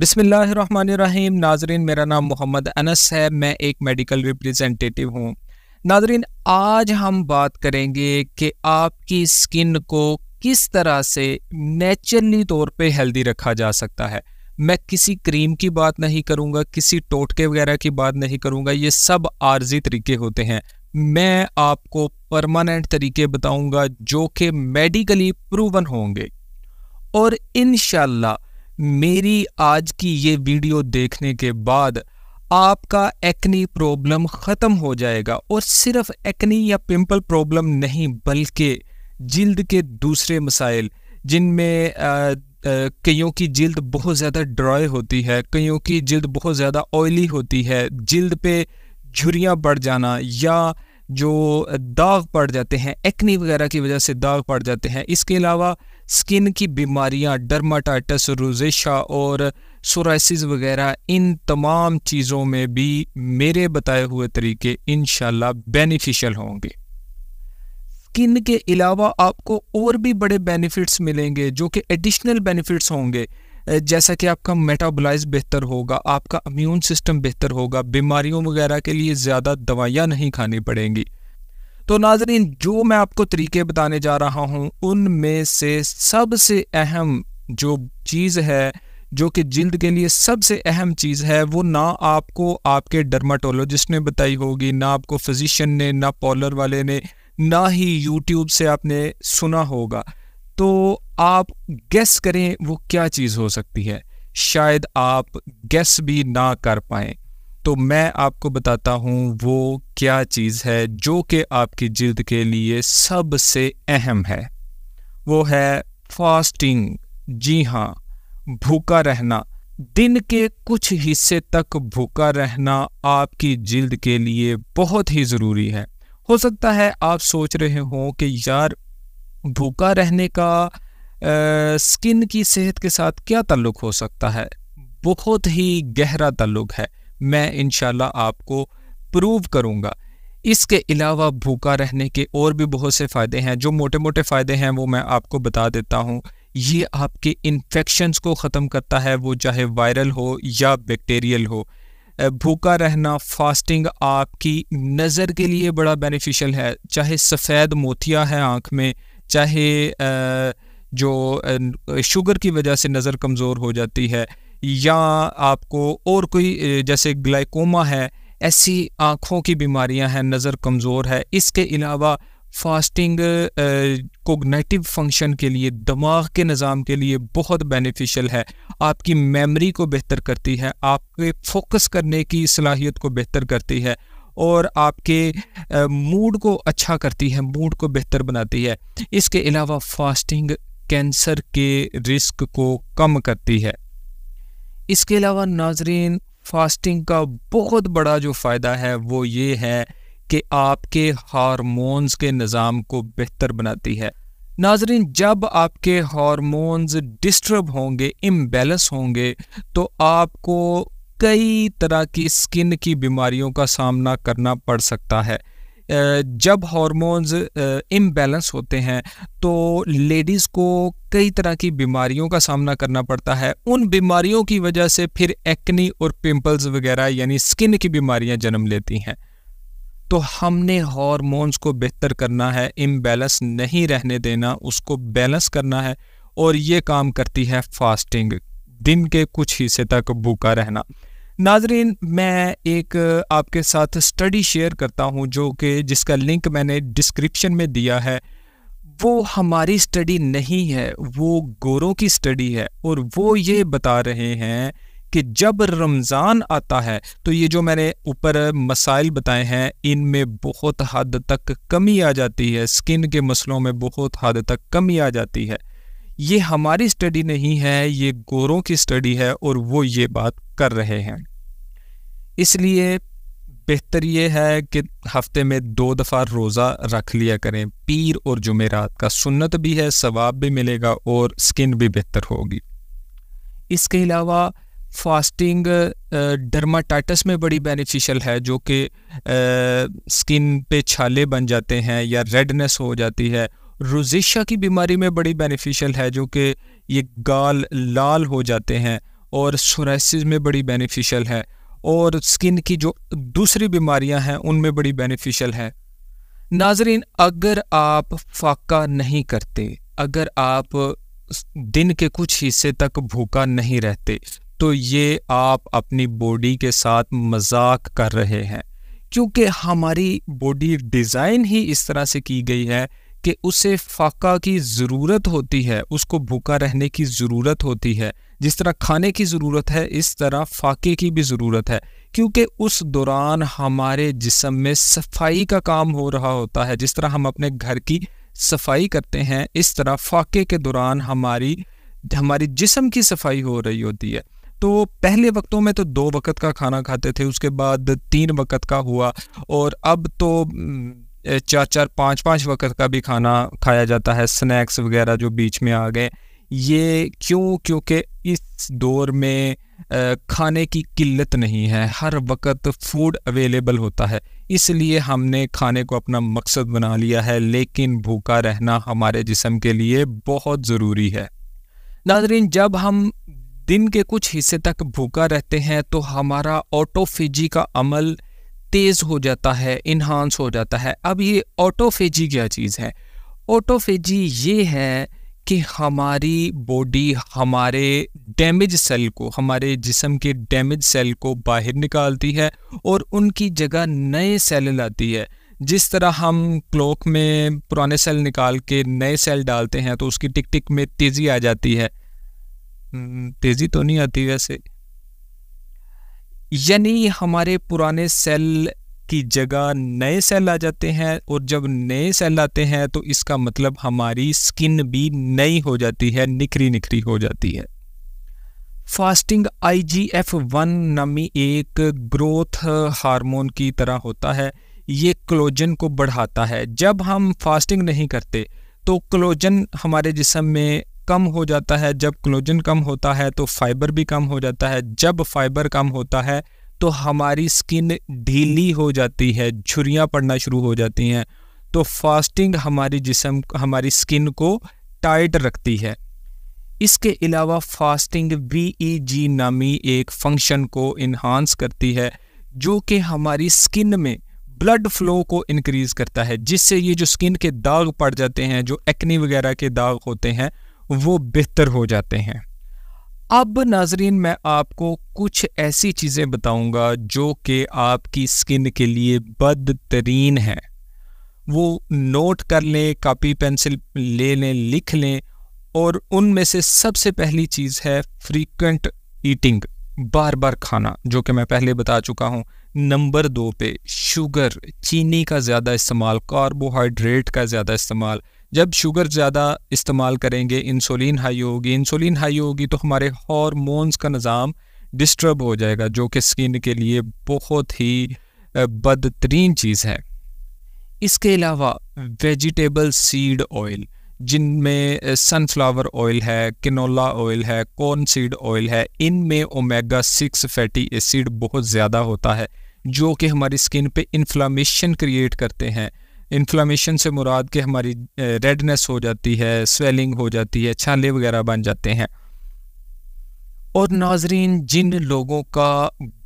बिसमीम नाजरीन मेरा नाम मोहम्मद अनस है मैं एक मेडिकल रिप्रेजेंटेटिव हूँ नाजरीन आज हम बात करेंगे कि आपकी स्किन को किस तरह से नेचुरली तौर पे हेल्दी रखा जा सकता है मैं किसी क्रीम की बात नहीं करूँगा किसी टोटके वगैरह की बात नहीं करूँगा ये सब आर्जी तरीके होते हैं मैं आपको परमानेंट तरीके बताऊँगा जो कि मेडिकली प्रूवन होंगे और इन मेरी आज की ये वीडियो देखने के बाद आपका एक्नी प्रॉब्लम ख़त्म हो जाएगा और सिर्फ एक्नी या पिंपल प्रॉब्लम नहीं बल्कि जिल्द के दूसरे मसाइल जिनमें कईयों की जिल्द बहुत ज़्यादा ड्राई होती है कईयों की जिल्द बहुत ज़्यादा ऑयली होती है जिल्द पे झुरियाँ बढ़ जाना या जो दाग पड़ जाते हैं एक्नी वगैरह की वजह से दाग पड़ जाते हैं इसके अलावा स्किन की बीमारियां डर्माटाइटस रोजेशा और सोराइसिस वगैरह इन तमाम चीज़ों में भी मेरे बताए हुए तरीके इन बेनिफिशियल होंगे स्किन के अलावा आपको और भी बड़े बेनिफिट्स मिलेंगे जो कि एडिशनल बेनिफिट्स होंगे जैसा कि आपका मेटाबोलाइज बेहतर होगा आपका इम्यून सिस्टम बेहतर होगा बीमारियों वगैरह के लिए ज़्यादा दवाइयाँ नहीं खानी पड़ेंगी तो नाजरीन जो मैं आपको तरीके बताने जा रहा हूँ उनमें से सबसे अहम जो चीज़ है जो कि जल्द के लिए सबसे अहम चीज़ है वो ना आपको आपके डर्माटोलोजिस्ट ने बताई होगी ना आपको फिजिशियन ने ना पॉलर वाले ने ना ही यूट्यूब से आपने सुना होगा तो आप गैस करें वो क्या चीज़ हो सकती है शायद आप गैस भी ना कर पाएँ तो मैं आपको बताता हूँ वो क्या चीज़ है जो कि आपकी जिल्द के लिए सबसे अहम है वो है फास्टिंग जी हाँ भूखा रहना दिन के कुछ हिस्से तक भूखा रहना आपकी जिल्द के लिए बहुत ही ज़रूरी है हो सकता है आप सोच रहे हो कि यार भूखा रहने का आ, स्किन की सेहत के साथ क्या ताल्लुक़ हो सकता है बहुत ही गहरा ताल्लुक़ है मैं इन आपको प्रूव करूँगा इसके अलावा भूखा रहने के और भी बहुत से फ़ायदे हैं जो मोटे मोटे फ़ायदे हैं वो मैं आपको बता देता हूँ ये आपके इन्फेक्शन्स को ख़त्म करता है वो चाहे वायरल हो या बैक्टीरियल हो भूखा रहना फास्टिंग आपकी नज़र के लिए बड़ा बेनिफिशियल है चाहे सफ़ेद मोतिया है आँख में चाहे जो शुगर की वजह से नज़र कमज़ोर हो जाती है या आपको और कोई जैसे ग्लाइकोमा है ऐसी आँखों की बीमारियां हैं नज़र कमज़ोर है इसके अलावा फास्टिंग कोगनेटिव फंक्शन के लिए दिमाग के निज़ाम के लिए बहुत बेनिफिशियल है आपकी मेमोरी को बेहतर करती है आपके फोकस करने की सलाहियत को बेहतर करती है और आपके मूड को अच्छा करती है मूड को बेहतर बनाती है इसके अलावा फास्टिंग कैंसर के रिस्क को कम करती है इसके अलावा नाजरीन फास्टिंग का बहुत बड़ा जो फ़ायदा है वो ये है कि आपके हारमोन्स के निज़ाम को बेहतर बनाती है नाजरीन जब आपके हारमोन्स डिस्टर्ब होंगे इम्बेलेंस होंगे तो आपको कई तरह की स्किन की बीमारियों का सामना करना पड़ सकता है जब हॉर्मोन्स इम्बैलेंस होते हैं तो लेडीज़ को कई तरह की बीमारियों का सामना करना पड़ता है उन बीमारियों की वजह से फिर एक्नी और पिंपल्स वगैरह यानी स्किन की बीमारियां जन्म लेती हैं तो हमने हॉर्मोन्स को बेहतर करना है इम्बैलेंस नहीं रहने देना उसको बैलेंस करना है और ये काम करती है फास्टिंग दिन के कुछ हिस्से तक भूखा रहना नाजरीन मैं एक आपके साथ स्टडी शेयर करता हूँ जो कि जिसका लिंक मैंने डिस्क्रिप्शन में दिया है वो हमारी स्टडी नहीं है वो गोरों की स्टडी है और वो ये बता रहे हैं कि जब रमज़ान आता है तो ये जो मैंने ऊपर मसाइल बताए हैं इनमें बहुत हद तक कमी आ जाती है स्किन के मसलों में बहुत हद तक कमी आ जाती है ये हमारी स्टडी नहीं है ये गोरों की स्टडी है और वो ये बात कर रहे हैं इसलिए बेहतर ये है कि हफ्ते में दो दफ़ा रोज़ा रख लिया करें पीर और जुमेरात का सुन्नत भी है सवाब भी मिलेगा और स्किन भी बेहतर होगी इसके अलावा फास्टिंग डर्माटाइटस में बड़ी बेनिफिशियल है जो कि स्किन पे छाले बन जाते हैं या रेडनेस हो जाती है रोजेशा की बीमारी में बड़ी बेनिफिशियल है जो कि ये गाल लाल हो जाते हैं और सोरेसिस में बड़ी बेनिफिशियल है और स्किन की जो दूसरी बीमारियां हैं उनमें बड़ी बेनिफिशियल है नाजरीन अगर आप फाका नहीं करते अगर आप दिन के कुछ हिस्से तक भूखा नहीं रहते तो ये आप अपनी बॉडी के साथ मजाक कर रहे हैं क्योंकि हमारी बॉडी डिज़ाइन ही इस तरह से की गई है कि उसे फाका की ज़रूरत होती है उसको भूखा रहने की ज़रूरत होती है जिस तरह खाने की ज़रूरत है इस तरह फाके की भी ज़रूरत है क्योंकि उस दौरान हमारे जिसम में सफाई का काम हो रहा होता है जिस तरह हम अपने घर की सफाई करते हैं इस तरह फाके के दौरान हमारी हमारी जिसम की सफाई हो रही होती है तो पहले वक्तों में तो दो वक़्त का खाना खाते थे उसके बाद तीन वक़्त का हुआ और अब तो चार चार पाँच पाँच वक्त का भी खाना खाया जाता है स्नैक्स वगैरह जो बीच में आ गए ये क्यों क्योंकि इस दौर में खाने की किल्लत नहीं है हर वक्त फूड अवेलेबल होता है इसलिए हमने खाने को अपना मकसद बना लिया है लेकिन भूखा रहना हमारे जिसम के लिए बहुत ज़रूरी है नाजरीन जब हम दिन के कुछ हिस्से तक भूखा रहते हैं तो हमारा ऑटोफिजी का अमल तेज़ हो जाता है इन्हांस हो जाता है अब ये ऑटोफेजी क्या चीज़ है ऑटोफेजी ये है कि हमारी बॉडी हमारे डैमेज सेल को हमारे जिसम के डैमेज सेल को बाहर निकालती है और उनकी जगह नए सेल लाती है जिस तरह हम क्लॉक में पुराने सेल निकाल के नए सेल डालते हैं तो उसकी टिक टिक में तेज़ी आ जाती है हम्म, तेज़ी तो नहीं आती वैसे यानी हमारे पुराने सेल की जगह नए सेल आ जाते हैं और जब नए सेल आते हैं तो इसका मतलब हमारी स्किन भी नई हो जाती है निखरी निखरी हो जाती है fasting I G F one नामी एक ग्रोथ हार्मोन की तरह होता है ये क्लोजन को बढ़ाता है जब हम फास्टिंग नहीं करते तो क्लोजन हमारे जिसम में कम हो जाता है जब क्लोजन कम होता है तो फाइबर भी कम हो जाता है जब फाइबर कम होता है तो हमारी स्किन ढीली हो जाती है झुरियाँ पड़ना शुरू हो जाती हैं तो फास्टिंग हमारी जिसम हमारी स्किन को टाइट रखती है इसके अलावा फास्टिंग वी e नामी एक फंक्शन को इन्हांस करती है जो कि हमारी स्किन में ब्लड फ्लो को इनक्रीज़ करता है जिससे ये जो स्किन के दाग पड़ जाते हैं जो एक्नी वगैरह के दाग होते हैं वो बेहतर हो जाते हैं अब नाजरीन मैं आपको कुछ ऐसी चीज़ें बताऊंगा जो कि आपकी स्किन के लिए बदतरीन है वो नोट कर लें कापी पेंसिल ले लें लिख लें और उनमें से सबसे पहली चीज़ है फ्रीक्वेंट ईटिंग बार बार खाना जो कि मैं पहले बता चुका हूँ नंबर दो पे शुगर चीनी का ज़्यादा इस्तेमाल कार्बोहाइड्रेट का ज़्यादा इस्तेमाल जब शुगर ज़्यादा इस्तेमाल करेंगे इंसुलिन हाई होगी इंसुलिन हाई होगी तो हमारे हॉर्मोन्स का निज़ाम डिस्टर्ब हो जाएगा जो कि स्किन के लिए बहुत ही बदतरीन चीज़ है इसके अलावा वेजिटेबल सीड ऑयल जिनमें सनफ्लावर ऑयल है किनोला ऑयल है कॉर्न सीड ऑयल है इनमें ओमेगा सिक्स फैटी एसिड बहुत ज़्यादा होता है जो कि हमारी स्किन पे इन्फ्लामेशन क्रिएट करते हैं इन्फ्लामेशन से मुराद के हमारी रेडनेस हो जाती है स्वेलिंग हो जाती है छाले वगैरह बन जाते हैं और नाजरीन जिन लोगों का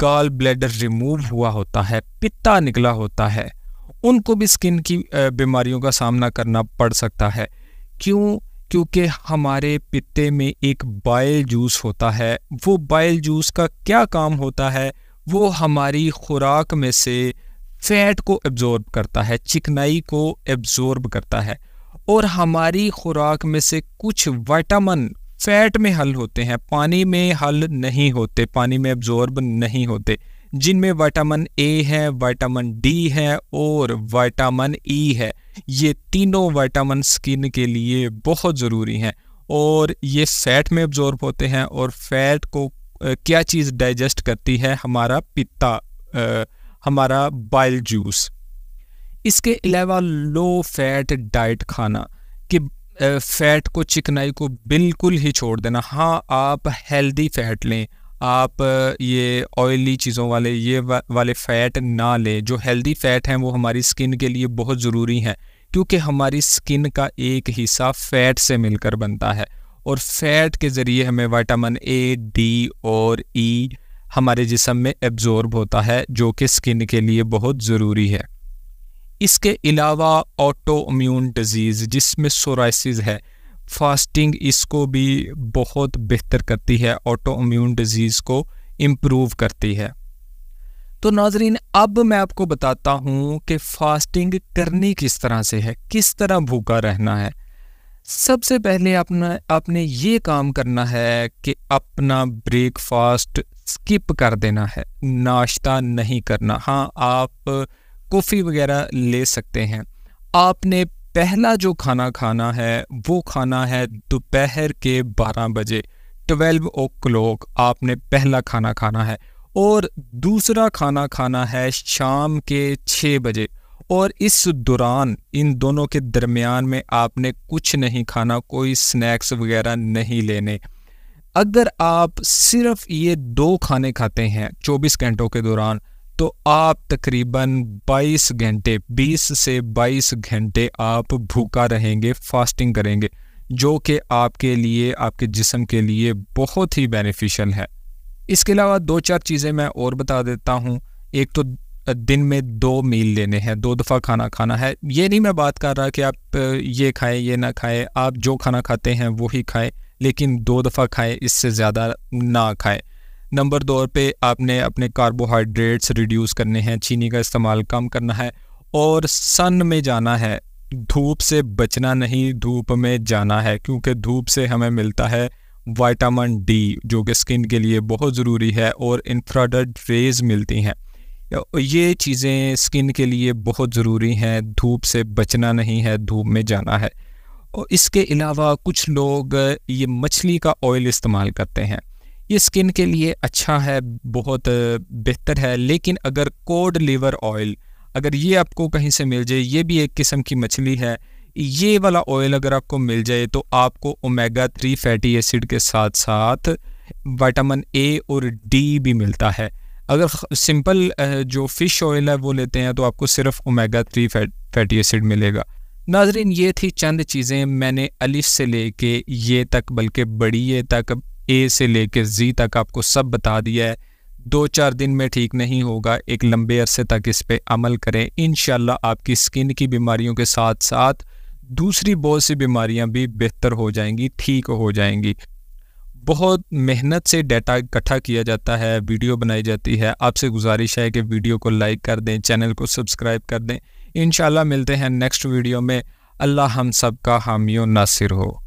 गाल ब्लैडर रिमूव हुआ होता है पिता निकला होता है उनको भी स्किन की बीमारियों का सामना करना पड़ सकता है क्यों क्योंकि हमारे पित्ते में एक बाइल जूस होता है वो बाइल जूस का क्या काम होता है वो हमारी खुराक में से फैट को एब्जॉर्ब करता है चिकनाई को एब्जॉर्ब करता है और हमारी खुराक में से कुछ विटामिन फैट में हल होते हैं पानी में हल नहीं होते पानी में एब्जॉर्ब नहीं होते जिनमें विटामिन ए है वाइटामिन डी है और वाइटामन ई e है ये तीनों विटामिन स्किन के लिए बहुत ज़रूरी हैं और ये फैट में एब्जॉर्ब होते हैं और फैट को क्या चीज़ डाइजेस्ट करती है हमारा आ, हमारा बाइल जूस इसके अलावा लो फैट डाइट खाना कि फ़ैट को चिकनाई को बिल्कुल ही छोड़ देना हाँ आप हेल्दी फ़ैट लें आप ये ऑयली चीज़ों वाले ये वा, वाले फ़ैट ना लें जो हेल्दी फ़ैट हैं वो हमारी स्किन के लिए बहुत ज़रूरी हैं क्योंकि हमारी स्किन का एक हिस्सा फ़ैट से मिलकर बनता है और फ़ैट के ज़रिए हमें विटामिन ए डी और ई e, हमारे जिसम में एब्ज़ॉर्ब होता है जो कि स्किन के लिए बहुत ज़रूरी है इसके अलावा ऑटो इम्यून डिज़ीज़ जिसमें सोराइसिस है फास्टिंग इसको भी बहुत बेहतर करती है ऑटो इम्यून डिज़ीज़ को इम्प्रूव करती है तो नाजरीन अब मैं आपको बताता हूँ कि फास्टिंग करनी किस तरह से है किस तरह भूखा रहना है सबसे पहले अपना आपने ये काम करना है कि अपना ब्रेकफास्ट स्किप कर देना है नाश्ता नहीं करना हाँ आप कॉफ़ी वगैरह ले सकते हैं आपने पहला जो खाना खाना है वो खाना है दोपहर के 12 बजे 12 ओ क्लॉक आपने पहला खाना खाना है और दूसरा खाना खाना है शाम के 6 बजे और इस दौरान इन दोनों के दरमियान में आपने कुछ नहीं खाना कोई स्नैक्स वगैरह नहीं लेने अगर आप सिर्फ ये दो खाने खाते हैं 24 घंटों के दौरान तो आप तकरीबन 22 घंटे 20 से 22 घंटे आप भूखा रहेंगे फास्टिंग करेंगे जो कि आपके लिए आपके जिसम के लिए बहुत ही बेनिफिशियल है इसके अलावा दो चार चीज़ें मैं और बता देता हूँ एक तो दिन में दो मील लेने हैं दो दफ़ा खाना खाना है ये नहीं मैं बात कर रहा कि आप ये खाएं ये ना खाएं आप जो खाना खाते हैं वो ही खाएं लेकिन दो दफ़ा खाएं इससे ज़्यादा ना खाएं नंबर दो पे आपने अपने कार्बोहाइड्रेट्स रिड्यूस करने हैं चीनी का इस्तेमाल कम करना है और सन में जाना है धूप से बचना नहीं धूप में जाना है क्योंकि धूप से हमें मिलता है वाइटामिन डी जो कि स्किन के लिए बहुत ज़रूरी है और इंफ्रारेड रेज मिलती हैं ये चीज़ें स्किन के लिए बहुत ज़रूरी हैं धूप से बचना नहीं है धूप में जाना है और इसके अलावा कुछ लोग ये मछली का ऑयल इस्तेमाल करते हैं ये स्किन के लिए अच्छा है बहुत बेहतर है लेकिन अगर कोड लीवर ऑयल अगर ये आपको कहीं से मिल जाए ये भी एक किस्म की मछली है ये वाला ऑयल अगर आपको मिल जाए तो आपको ओमेगा थ्री फैटी एसिड के साथ साथ विटामिन ए और डी भी मिलता है अगर सिंपल जो फ़िश ऑयल है वो लेते हैं तो आपको सिर्फ ओमेगा थ्री फैटी एसिड मिलेगा नाजरीन ये थी चंद चीज़ें मैंने अलिफ से ले कर ये तक बल्कि बड़ी ये तक ए से ले कर जी तक आपको सब बता दिया है दो चार दिन में ठीक नहीं होगा एक लंबे अरसे तक इस पर अमल करें इन आपकी स्किन की बीमारियों के साथ साथ दूसरी बहुत सी बीमारियां भी बेहतर हो जाएंगी ठीक हो जाएंगी बहुत मेहनत से डाटा इकट्ठा किया जाता है वीडियो बनाई जाती है आपसे गुजारिश है कि वीडियो को लाइक कर दें चैनल को सब्सक्राइब कर दें इन मिलते हैं नेक्स्ट वीडियो में अल्लाह हम सब का हामियों नासिर हो